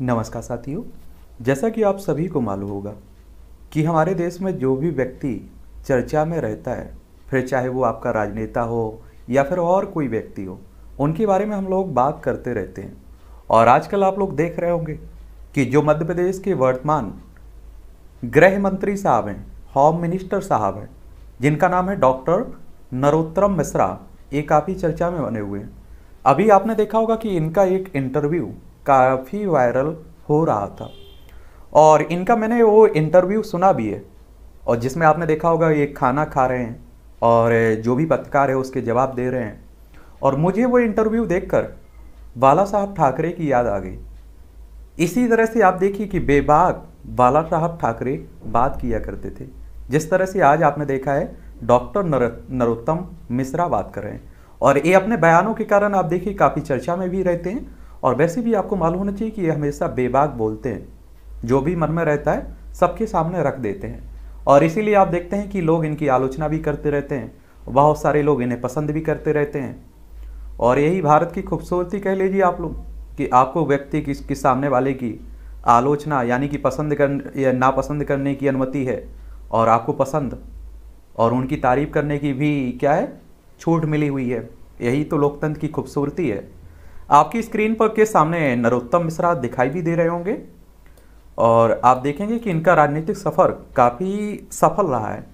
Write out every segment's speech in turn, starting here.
नमस्कार साथियों जैसा कि आप सभी को मालूम होगा कि हमारे देश में जो भी व्यक्ति चर्चा में रहता है फिर चाहे वो आपका राजनेता हो या फिर और कोई व्यक्ति हो उनके बारे में हम लोग बात करते रहते हैं और आजकल आप लोग देख रहे होंगे कि जो मध्य प्रदेश के वर्तमान गृह मंत्री साहब हैं होम मिनिस्टर साहब हैं जिनका नाम है डॉक्टर नरोत्तम मिश्रा ये काफ़ी चर्चा में बने हुए हैं अभी आपने देखा होगा कि इनका एक इंटरव्यू काफ़ी वायरल हो रहा था और इनका मैंने वो इंटरव्यू सुना भी है और जिसमें आपने देखा होगा ये खाना खा रहे हैं और जो भी पत्रकार है उसके जवाब दे रहे हैं और मुझे वो इंटरव्यू देखकर बाला साहब ठाकरे की याद आ गई इसी तरह से आप देखिए कि बेबाक बाला साहब ठाकरे बात किया करते थे जिस तरह से आज आपने देखा है डॉक्टर नर नरोत्तम मिश्रा बात कर रहे हैं और ये अपने बयानों के कारण आप देखिए काफ़ी चर्चा में भी रहते हैं और वैसे भी आपको मालूम होना चाहिए कि ये हमेशा बेबाक बोलते हैं जो भी मन में रहता है सबके सामने रख देते हैं और इसीलिए आप देखते हैं कि लोग इनकी आलोचना भी करते रहते हैं बहुत सारे लोग इन्हें पसंद भी करते रहते हैं और यही भारत की खूबसूरती कह लीजिए आप लोग कि आपको व्यक्ति किस किस सामने वाले की आलोचना यानी कि पसंद कर या नापसंद करने की अनुमति है और आपको पसंद और उनकी तारीफ करने की भी क्या है छूट मिली हुई है यही तो लोकतंत्र की खूबसूरती है आपकी स्क्रीन पर के सामने नरोत्तम मिश्रा दिखाई भी दे रहे होंगे और आप देखेंगे कि इनका राजनीतिक सफ़र काफ़ी सफल रहा है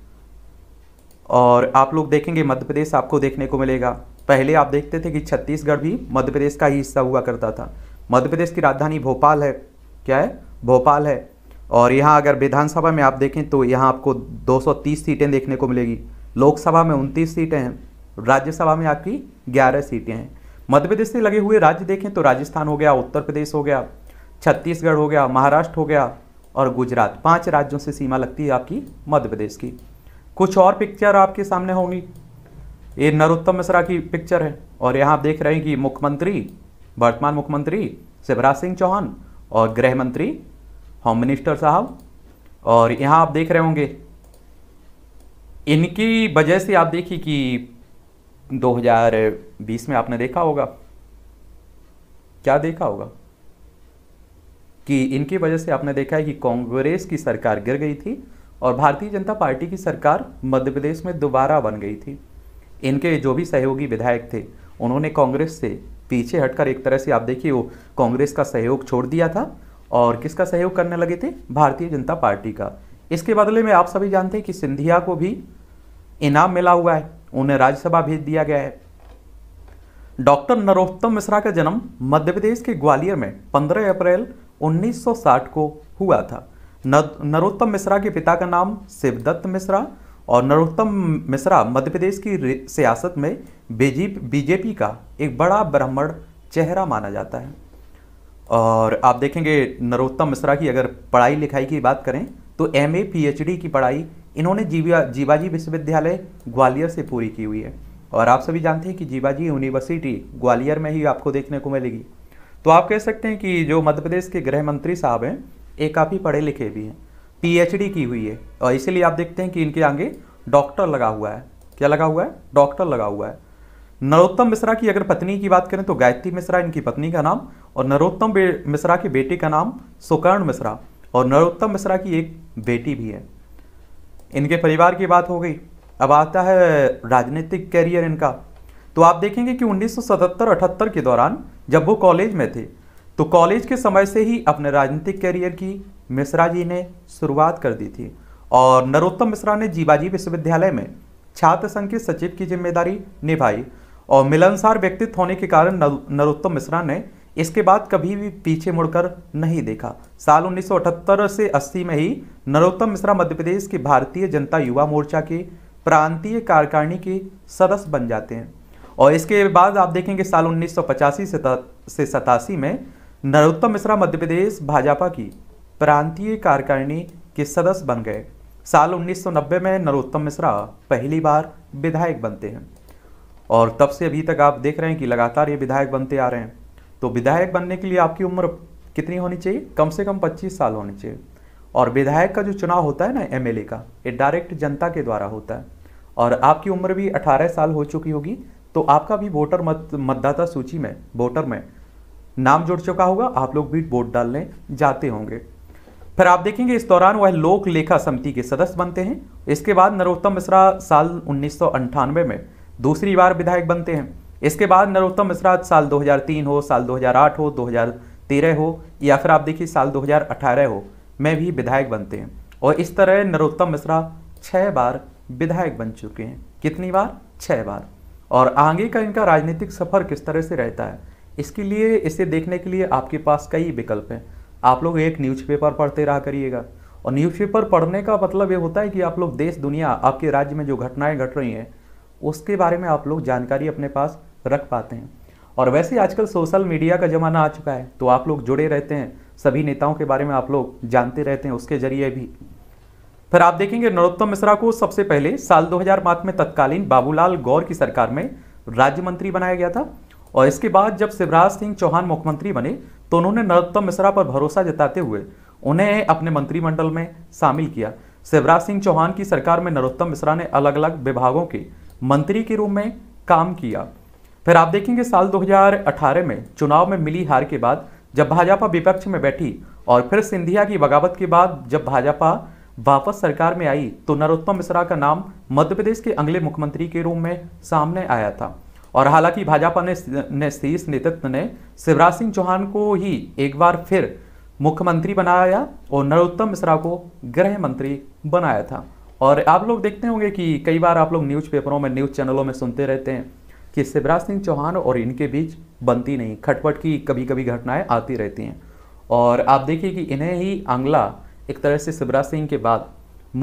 और आप लोग देखेंगे मध्य प्रदेश आपको देखने को मिलेगा पहले आप देखते थे कि छत्तीसगढ़ भी मध्य प्रदेश का ही हिस्सा हुआ करता था मध्य प्रदेश की राजधानी भोपाल है क्या है भोपाल है और यहाँ अगर विधानसभा में आप देखें तो यहाँ आपको 230 सीटें देखने को मिलेगी लोकसभा में उनतीस सीटें हैं राज्यसभा में आपकी ग्यारह सीटें हैं मध्य प्रदेश से लगे हुए राज्य देखें तो राजस्थान हो गया उत्तर प्रदेश हो गया छत्तीसगढ़ हो गया महाराष्ट्र हो गया और गुजरात पांच राज्यों से सीमा लगती है आपकी मध्य प्रदेश की कुछ और पिक्चर आपके सामने होंगी ये नरोत्तम मिश्रा की पिक्चर है और यहाँ आप देख रहे हैं कि मुख्यमंत्री वर्तमान मुख्यमंत्री शिवराज सिंह चौहान और गृह मंत्री होम मिनिस्टर साहब और यहाँ आप देख रहे होंगे इनकी वजह से आप देखिए कि 2020 में आपने देखा होगा क्या देखा होगा कि इनकी वजह से आपने देखा है कि कांग्रेस की सरकार गिर गई थी और भारतीय जनता पार्टी की सरकार मध्य प्रदेश में दोबारा बन गई थी इनके जो भी सहयोगी विधायक थे उन्होंने कांग्रेस से पीछे हटकर एक तरह से आप देखिए वो कांग्रेस का सहयोग छोड़ दिया था और किसका सहयोग करने लगे थे भारतीय जनता पार्टी का इसके बदले में आप सभी जानते हैं कि सिंधिया को भी इनाम मिला हुआ है उन्हें राज्यसभा भेज दिया गया है डॉक्टर नरोत्तम मिश्रा का जन्म मध्य प्रदेश के ग्वालियर में 15 अप्रैल 1960 को हुआ था नरोत्तम मिश्रा के पिता का नाम शिवदत्त मिश्रा और नरोत्तम मिश्रा मध्य प्रदेश की सियासत में बीजेपी का एक बड़ा ब्राह्मण चेहरा माना जाता है और आप देखेंगे नरोत्तम मिश्रा की अगर पढ़ाई लिखाई की बात करें तो M A P H D की पढ़ाई इन्होंने जीवा जीवाजी विश्वविद्यालय ग्वालियर से पूरी की हुई है और आप सभी जानते हैं कि जीवाजी यूनिवर्सिटी ग्वालियर में ही आपको देखने को मिलेगी तो आप कह सकते हैं कि जो मध्य प्रदेश के गृह मंत्री साहब हैं ये काफ़ी पढ़े लिखे भी हैं पीएचडी की हुई है और इसीलिए आप देखते हैं कि इनके आगे डॉक्टर लगा हुआ है क्या लगा हुआ है डॉक्टर लगा हुआ है नरोत्तम मिश्रा की अगर पत्नी की बात करें तो गायत्री मिश्रा इनकी पत्नी का नाम और नरोत्तम मिश्रा के बेटे का नाम सुकर्ण मिश्रा और नरोत्तम मिश्रा की एक बेटी भी है इनके परिवार की बात हो गई अब आता है राजनीतिक कैरियर इनका तो आप देखेंगे कि 1977-78 के दौरान जब वो कॉलेज में थे तो कॉलेज के समय से ही अपने राजनीतिक कैरियर की मिश्रा जी ने शुरुआत कर दी थी और नरोत्तम मिश्रा ने जीवाजी विश्वविद्यालय में छात्र संघ के सचिव की जिम्मेदारी निभाई और मिलनसार व्यक्तित्व होने के कारण नरोत्तम मिश्रा ने इसके बाद कभी भी पीछे मुड़कर नहीं देखा साल 1978 से 80 में ही नरोत्तम मिश्रा मध्य प्रदेश के भारतीय जनता युवा मोर्चा के प्रांतीय कार्यकारिणी के सदस्य बन जाते हैं और इसके बाद आप देखेंगे साल उन्नीस से सतासी में नरोत्तम मिश्रा मध्य प्रदेश भाजपा की प्रांतीय कार्यकारिणी के सदस्य बन गए साल 1990 में नरोत्तम मिश्रा पहली बार विधायक बनते हैं और तब से अभी तक आप देख रहे हैं कि लगातार ये विधायक बनते आ रहे हैं तो विधायक बनने के लिए आपकी उम्र कितनी होनी चाहिए कम से कम 25 साल होनी चाहिए और विधायक का जो चुनाव होता है ना एमएलए का ये डायरेक्ट जनता के द्वारा होता है और आपकी उम्र भी 18 साल हो चुकी होगी तो आपका भी वोटर मत मतदाता सूची में वोटर में नाम जुड़ चुका होगा आप लोग भी वोट डालने जाते होंगे फिर आप देखेंगे इस दौरान वह लोक लेखा समिति के सदस्य बनते हैं इसके बाद नरोत्तम मिश्रा साल उन्नीस में दूसरी बार विधायक बनते हैं इसके बाद नरोत्तम मिश्रा साल 2003 हो साल 2008 हो 2013 हो या फिर आप देखिए साल 2018 हो में भी विधायक बनते हैं और इस तरह नरोत्तम मिश्रा छः बार विधायक बन चुके हैं कितनी बार छः बार और आगे का इनका राजनीतिक सफ़र किस तरह से रहता है इसके लिए इसे देखने के लिए आपके पास कई विकल्प हैं आप लोग एक न्यूज़पेपर पढ़ते रहा करिएगा और न्यूज़पेपर पढ़ने का मतलब ये होता है कि आप लोग देश दुनिया आपके राज्य में जो घटनाएं घट रही हैं उसके बारे में आप लोग जानकारी अपने पास रख पाते हैं और वैसे आजकल सोशल मीडिया का ज़माना आ चुका है तो आप लोग जुड़े रहते हैं सभी नेताओं के बारे में आप लोग जानते रहते हैं उसके जरिए भी फिर आप देखेंगे नरोत्तम मिश्रा को सबसे पहले साल 2005 में तत्कालीन बाबूलाल गौर की सरकार में राज्य मंत्री बनाया गया था और इसके बाद जब शिवराज सिंह चौहान मुख्यमंत्री बने तो उन्होंने नरोत्तम मिश्रा पर भरोसा जताते हुए उन्हें अपने मंत्रिमंडल में शामिल किया शिवराज सिंह चौहान की सरकार में नरोत्तम मिश्रा ने अलग अलग विभागों के मंत्री के रूप में काम किया फिर आप देखेंगे साल 2018 में चुनाव में मिली हार के बाद जब भाजपा विपक्ष में बैठी और फिर सिंधिया की बगावत के बाद जब भाजपा वापस सरकार में आई तो नरोत्तम मिश्रा का नाम मध्य प्रदेश के अगले मुख्यमंत्री के रूप में सामने आया था और हालांकि भाजपा ने शीर्ष नेतृत्व ने शिवराज सिंह चौहान को ही एक बार फिर मुख्यमंत्री बनाया और नरोत्तम मिश्रा को गृह मंत्री बनाया था और आप लोग देखते होंगे कि कई बार आप लोग न्यूज पेपरों में न्यूज़ चैनलों में सुनते रहते हैं कि शिवराज सिंह चौहान और इनके बीच बनती नहीं खटपट की कभी कभी घटनाएं आती रहती हैं और आप देखिए कि इन्हें ही अंगला एक तरह से शिवराज सिंह के बाद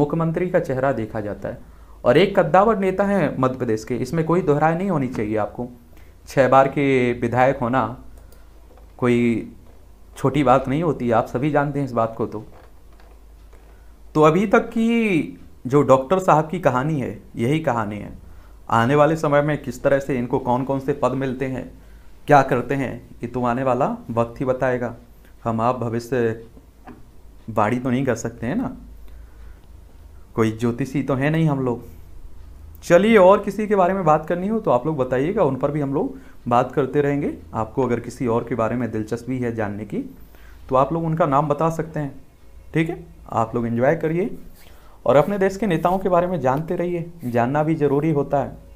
मुख्यमंत्री का चेहरा देखा जाता है और एक कद्दावर नेता है मध्य प्रदेश के इसमें कोई दोहराई नहीं होनी चाहिए आपको छः बार के विधायक होना कोई छोटी बात नहीं होती आप सभी जानते हैं इस बात को तो तो अभी तक की जो डॉक्टर साहब की कहानी है यही कहानी है आने वाले समय में किस तरह से इनको कौन कौन से पद मिलते हैं क्या करते हैं ये तो आने वाला वक्त ही बताएगा हम आप भविष्य बाड़ी तो नहीं कर सकते हैं ना कोई ज्योतिषी तो है नहीं हम लोग चलिए और किसी के बारे में बात करनी हो तो आप लोग बताइएगा उन पर भी हम लोग बात करते रहेंगे आपको अगर किसी और के बारे में दिलचस्पी है जानने की तो आप लोग उनका नाम बता सकते हैं ठीक है आप लोग इन्जॉय करिए और अपने देश के नेताओं के बारे में जानते रहिए जानना भी ज़रूरी होता है